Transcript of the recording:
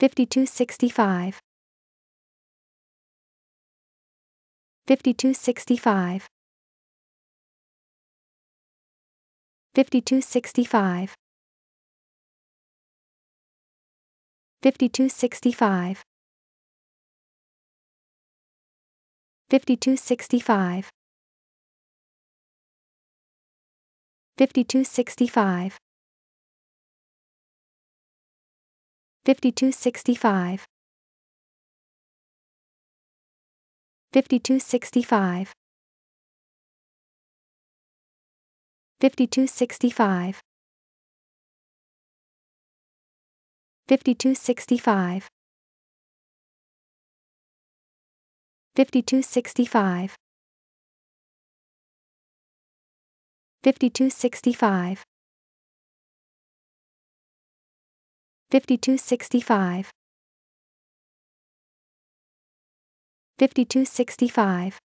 5265 5265 5265 5265 5265 5265 5265 5265 5265 5265 5265 5265 5265 5265